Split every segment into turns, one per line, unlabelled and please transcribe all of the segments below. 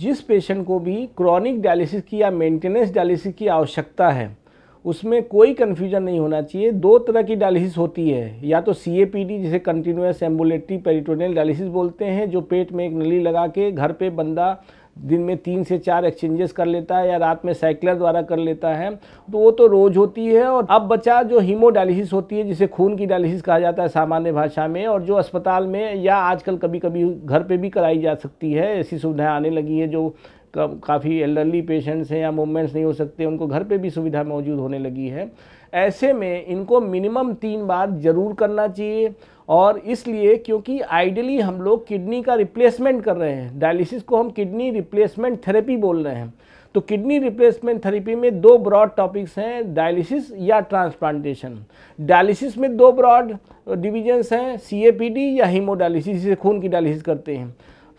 जिस पेशेंट को भी क्रॉनिक डायलिसिस की या मेंटेनेंस डायलिसिस की आवश्यकता है उसमें कोई कन्फ्यूजन नहीं होना चाहिए दो तरह की डायलिसिस होती है या तो सी जिसे कंटिन्यूस एम्बुलेटरी पेरिटोनियल डायलिसिस बोलते हैं जो पेट में एक नली लगा के घर पे बंदा दिन में तीन से चार एक्सचेंजेस कर लेता है या रात में साइकिलर द्वारा कर लेता है तो वो तो रोज होती है और अब बचा जो हीमोडायलिसिस होती है जिसे खून की डायलिसिस कहा जाता है सामान्य भाषा में और जो अस्पताल में या आजकल कभी कभी घर पे भी कराई जा सकती है ऐसी सुविधाएँ आने लगी है जो काफ़ी एल्डरली पेशेंट्स हैं या मूवमेंट्स नहीं हो सकते उनको घर पे भी सुविधा मौजूद होने लगी है ऐसे में इनको मिनिमम तीन बार ज़रूर करना चाहिए और इसलिए क्योंकि आइडियली हम लोग किडनी का रिप्लेसमेंट कर रहे हैं डायलिसिस को हम किडनी रिप्लेसमेंट थेरेपी बोल रहे हैं तो किडनी रिप्लेसमेंट थेरेपी में दो ब्रॉड टॉपिक्स हैं डायलिसिस या ट्रांसप्लांटेशन डायलिसिस में दो ब्रॉड डिविजन्स हैं सी या हीमोडायलिसिस जिसे खून की डायलिसिस करते हैं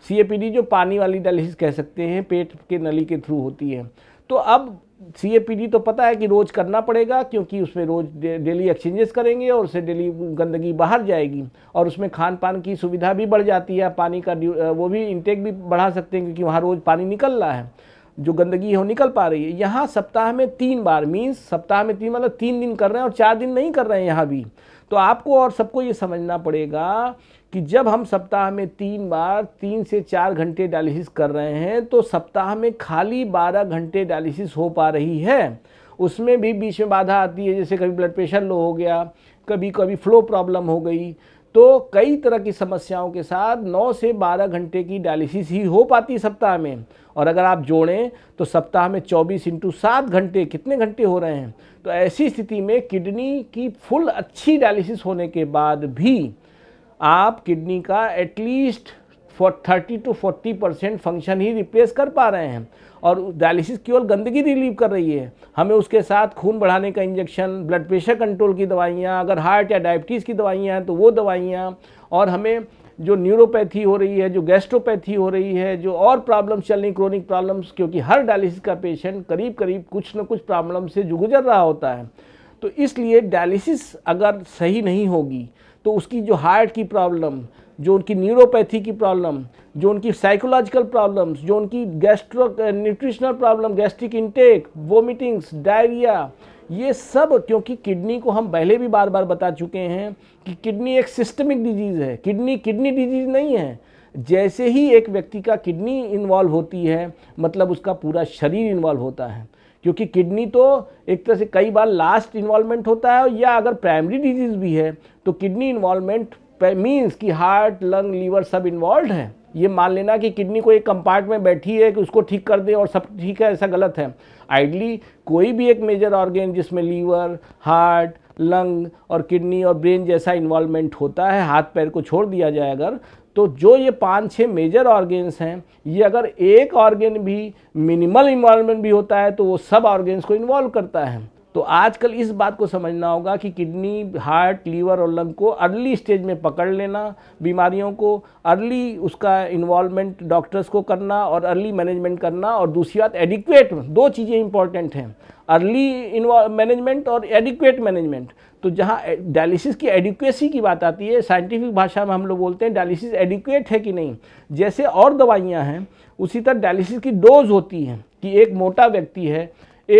सी जो पानी वाली डायलिसिस कह सकते हैं पेट के नली के थ्रू होती है तो अब सी तो पता है कि रोज़ करना पड़ेगा क्योंकि उसमें रोज़ डेली एक्सचेंजेस करेंगे और उससे डेली गंदगी बाहर जाएगी और उसमें खान पान की सुविधा भी बढ़ जाती है पानी का वो भी इंटेक भी बढ़ा सकते हैं क्योंकि वहाँ रोज़ पानी निकल रहा है जो गंदगी है वो निकल पा रही है यहाँ सप्ताह में तीन बार मीन्स सप्ताह में तीन मतलब तीन दिन कर रहे हैं और चार दिन नहीं कर रहे हैं यहाँ भी तो आपको और सबको ये समझना पड़ेगा कि जब हम सप्ताह में तीन बार तीन से चार घंटे डायलिसिस कर रहे हैं तो सप्ताह में खाली बारह घंटे डायलिसिस हो पा रही है उसमें भी बीच में बाधा आती है जैसे कभी ब्लड प्रेशर लो हो गया कभी कभी फ्लो प्रॉब्लम हो गई तो कई तरह की समस्याओं के साथ 9 से 12 घंटे की डायलिसिस ही हो पाती सप्ताह में और अगर आप जोड़ें तो सप्ताह में 24 इंटू सात घंटे कितने घंटे हो रहे हैं तो ऐसी स्थिति में किडनी की फुल अच्छी डायलिसिस होने के बाद भी आप किडनी का at least for thirty to forty percent function ही रिप्लेस कर पा रहे हैं और डायलिसिस केवल गंदगी रिलीव कर रही है हमें उसके साथ खून बढ़ाने का इंजेक्शन ब्लड प्रेशर कंट्रोल की दवाइयाँ अगर हार्ट या डायबिटीज़ की दवाइयाँ हैं तो वो दवाइयाँ और हमें जो न्यूरोपैथी हो रही है जो गैस्ट्रोपैथी हो रही है जो और प्रॉब्लम्स चल रही क्रोनिक प्रॉब्लम्स क्योंकि हर डायलिसिस का पेशेंट करीब करीब कुछ न कुछ प्रॉब्लम से गुजर रहा होता है तो इसलिए डायलिसिस अगर सही नहीं होगी तो उसकी जो हार्ट की प्रॉब्लम जो उनकी न्यूरोपैथी की प्रॉब्लम जो उनकी साइकोलॉजिकल प्रॉब्लम्स जो उनकी gastro nutritional problem gastric intake vomitings diarrhoea ये सब क्योंकि किडनी को हम पहले भी बार बार बता चुके हैं कि किडनी एक सिस्टमिक डिजीज़ है किडनी किडनी डिजीज़ नहीं है जैसे ही एक व्यक्ति का किडनी इन्वॉल्व होती है मतलब उसका पूरा शरीर इन्वॉल्व होता है क्योंकि किडनी तो एक तरह से कई बार लास्ट इन्वॉल्वमेंट होता है या अगर प्राइमरी डिजीज़ भी है तो किडनी इन्वॉल्वमेंट मीन्स कि हार्ट लंग लीवर सब इन्वॉल्व है ये मान लेना कि किडनी को एक कंपार्ट में बैठी है कि उसको ठीक कर दे और सब ठीक है ऐसा गलत है आइडली कोई भी एक मेजर ऑर्गेन जिसमें लीवर हार्ट लंग और किडनी और ब्रेन जैसा इन्वॉल्वमेंट होता है हाथ पैर को छोड़ दिया जाए अगर तो जो ये पाँच छः मेजर ऑर्गेन्स हैं ये अगर एक ऑर्गेन भी मिनिमल इन्वॉल्वमेंट भी होता है तो वो सब ऑर्गेन्स को इन्वॉल्व करता है तो आजकल इस बात को समझना होगा कि किडनी हार्ट लीवर और लंग को अर्ली स्टेज में पकड़ लेना बीमारियों को अर्ली उसका इन्वॉल्वमेंट डॉक्टर्स को करना और अर्ली मैनेजमेंट करना और दूसरी बात एडिक्वेट दो चीज़ें इंपॉर्टेंट हैं अर्ली मैनेजमेंट और एडिक्वेट मैनेजमेंट तो जहाँ डायलिसिस की एडिक्वेसी की बात आती है साइंटिफिक भाषा में हम लोग बोलते हैं डायलिसिस एडिक्वेट है कि नहीं जैसे और दवाइयाँ हैं उसी तरह डायलिसिस की डोज होती है कि एक मोटा व्यक्ति है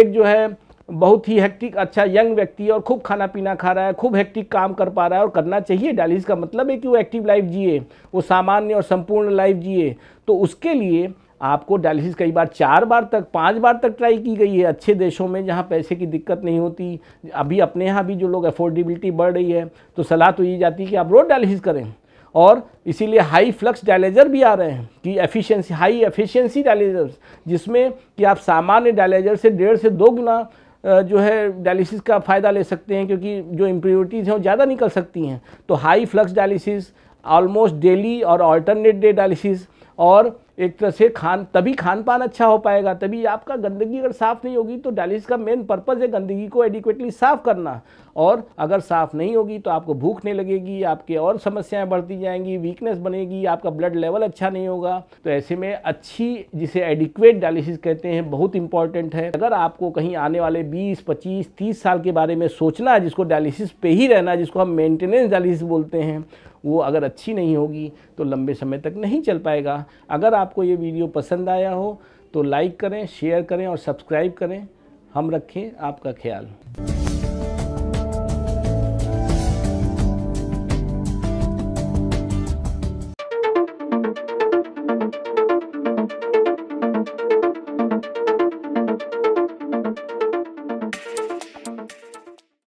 एक जो है बहुत ही हेक्टिक अच्छा यंग व्यक्ति है और खूब खाना पीना खा रहा है खूब हेक्टिक काम कर पा रहा है और करना चाहिए डायलिसिस का मतलब है कि वो एक्टिव लाइफ जिए वो सामान्य और संपूर्ण लाइफ जिए तो उसके लिए आपको डायलिसिस कई बार चार बार तक पांच बार तक ट्राई की गई है अच्छे देशों में जहाँ पैसे की दिक्कत नहीं होती अभी अपने यहाँ भी जो लोग अफोर्डेबिलिटी बढ़ रही है तो सलाह तो ये जाती है कि आप रोज़ डायलिसिस करें और इसीलिए हाई फ्लक्स डायलेजर भी आ रहे हैं कि एफिशिएंसी हाई एफिशिएंसी डायलेजर्स जिसमें कि आप सामान्य डायलेजर से डेढ़ से दो गुना जो है डायलिसिस का फ़ायदा ले सकते हैं क्योंकि जो इम्प्योरिटीज़ हैं वो ज़्यादा निकल सकती हैं तो high flux dialysis almost daily और ऑल्टरनेट डे डायलिसिस और एक तरह से खान तभी खान पान अच्छा हो पाएगा तभी आपका गंदगी अगर साफ़ नहीं होगी तो डायलिसिस का मेन पर्पज़ है गंदगी को एडिक्वेटली साफ़ करना और अगर साफ़ नहीं होगी तो आपको भूख नहीं लगेगी आपके और समस्याएं बढ़ती जाएंगी वीकनेस बनेगी आपका ब्लड लेवल अच्छा नहीं होगा तो ऐसे में अच्छी जिसे एडिक्वेट डायलिसिस कहते हैं बहुत इंपॉर्टेंट है अगर आपको कहीं आने वाले बीस पच्चीस तीस साल के बारे में सोचना है जिसको डायलिसिस पे ही रहना जिसको हम मेंटेनेंस डायलिसिस बोलते हैं वो अगर अच्छी नहीं होगी तो लंबे समय तक नहीं चल पाएगा अगर आपको ये वीडियो पसंद आया हो तो लाइक करें शेयर करें और सब्सक्राइब करें हम रखें आपका ख्याल